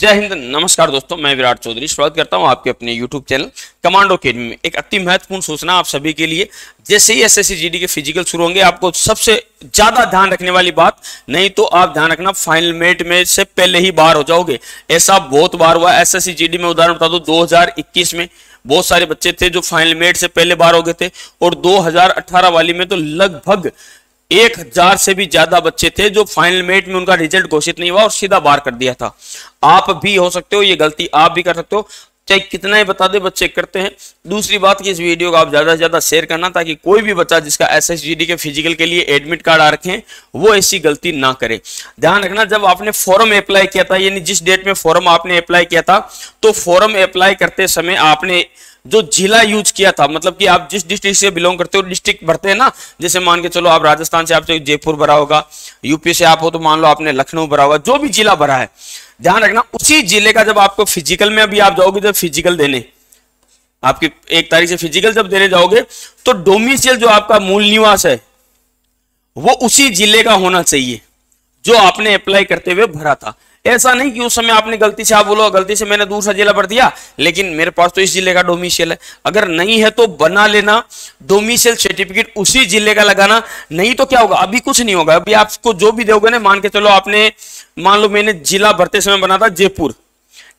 जय हिंद नमस्कार दोस्तों मैं विराट चौधरी स्वागत करता हूं आपके अपने YouTube चैनल कमांडो अकेडमी में एक अति महत्वपूर्ण सूचना आप सभी के लिए जैसे ही एसएससी जीडी के फिजिकल शुरू होंगे आपको सबसे ज्यादा ध्यान रखने वाली बात नहीं तो आप ध्यान रखना फाइनल मेट में से पहले ही बाहर हो जाओगे ऐसा बहुत बार हुआ एस एस में उदाहरण बता दो हजार में बहुत सारे बच्चे थे जो फाइनल मेट से पहले बाहर हो गए थे और 2018 वाली में तो लगभग एक हजार से भी ज्यादा बच्चे थे जो फाइनल मेट में उनका रिजल्ट घोषित नहीं हुआ और सीधा बार कर दिया था आप भी हो सकते हो ये गलती आप भी कर सकते हो चाहे कितना ही बता दे बच्चे करते हैं दूसरी बात कि इस वीडियो को आप ज्यादा से ज्यादा शेयर करना ताकि कोई भी बच्चा जिसका एस के फिजिकल के लिए एडमिट कार्ड आ रखे वो ऐसी गलती ना करे ध्यान रखना जब आपने फॉर्म अप्लाई किया था यानी जिस डेट में फॉर्म आपने अप्लाई किया था तो फॉर्म अप्लाई करते समय आपने जो जिला यूज किया था मतलब कि आप जिस डिस्ट्रिक्ट से बिलोंग करते हो डिस्ट्रिक्ट भरते हैं ना जैसे मान के चलो आप राजस्थान से आप तो जयपुर भरा होगा यूपी से आप हो तो मान लो आपने लखनऊ भरा होगा जो भी जिला भरा है ध्यान रखना उसी जिले का जब आपको फिजिकल में अभी आप जाओगे जब तो फिजिकल देने आपकी एक तारीख से फिजिकल जब देने जाओगे तो डोमिसियल जो आपका मूल निवास है वो उसी जिले का होना चाहिए जो आपने अप्लाई करते हुए भरा था ऐसा नहीं कि उस समय आपने गलती से आप हाँ, बोलो गलती से मैंने दूसरा जिला भर दिया लेकिन मेरे पास तो इस जिले का डोमिशियल है अगर नहीं है तो बना लेना डोमिशियल सर्टिफिकेट उसी जिले का लगाना नहीं तो क्या होगा अभी कुछ नहीं होगा अभी आपको जो भी दोगे ना मान के चलो आपने मान लो मैंने जिला भरते समय बना था जयपुर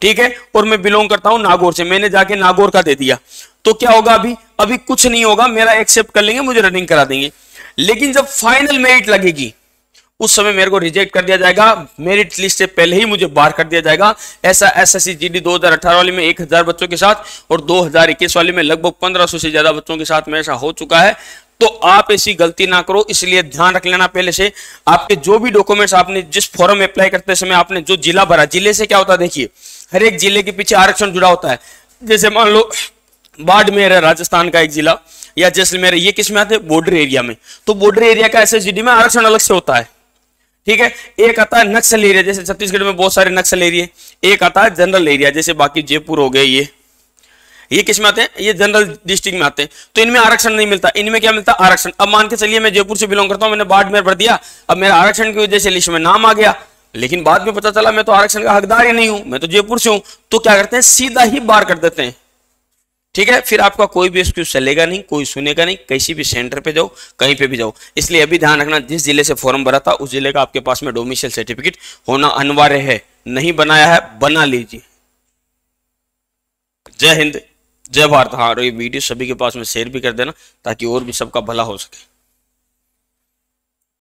ठीक है और मैं बिलोंग करता हूं नागौर से मैंने जाके नागौर का दे दिया तो क्या होगा अभी अभी कुछ नहीं होगा मेरा एक्सेप्ट कर लेंगे मुझे रनिंग करा देंगे लेकिन जब फाइनल मेरिट लगेगी उस समय मेरे को रिजेक्ट कर दिया जाएगा मेरिट लिस्ट से पहले ही मुझे बाहर कर दिया जाएगा ऐसा S S C G D दो हजार अठारह वाली में एक हजार बच्चों के साथ और दो हजार इक्कीस वाली में लगभग पंद्रह सौ से ज्यादा बच्चों के साथ में ऐसा हो चुका है तो आप ऐसी गलती ना करो इसलिए ध्यान रख लेना पहले से आपके जो भी डॉक्यूमेंट्स आपने जिस फॉर्म में अप्लाई करते समय आपने जो जिला भरा जिले से क्या होता है देखिए हर एक जिले के पीछे आरक्षण जुड़ा होता है जैसे मान लो बाड़मेर है राजस्थान का एक जिला या जैसलमेर ये किस में आते हैं बॉर्डर एरिया में तो बॉर्डर एरिया का एस में आरक्षण अलग से होता है ठीक है एक आता है नक्सल एरिया जैसे छत्तीसगढ़ में बहुत सारे नक्सल एरिया एक आता है जनरल एरिया जैसे बाकी जयपुर हो गए ये ये किस में आते हैं ये जनरल डिस्ट्रिक्ट में आते हैं तो इनमें आरक्षण नहीं मिलता इनमें क्या मिलता आरक्षण अब मान के चलिए मैं जयपुर से बिलोंग करता हूं मैंने बाढ़ में भर दिया अब मेरा आरक्षण की वजह से लिस्ट में नाम आ गया लेकिन बाद में पता चला मैं तो आरक्षण का हकदार ही नहीं हूं मैं तो जयपुर से हूं तो क्या करते हैं सीधा ही बार कर देते हैं ठीक है फिर आपका कोई भी एक्सक्यूज चलेगा नहीं कोई सुनेगा नहीं किसी भी सेंटर पे जाओ कहीं पे भी जाओ इसलिए अभी ध्यान रखना जिस जिले से फॉर्म भरा था उस जिले का आपके पास में डोमिशियल सर्टिफिकेट होना अनिवार्य है नहीं बनाया है बना लीजिए जय हिंद जय भारत हाँ और ये वीडियो सभी के पास में शेयर भी कर देना ताकि और भी सबका भला हो सके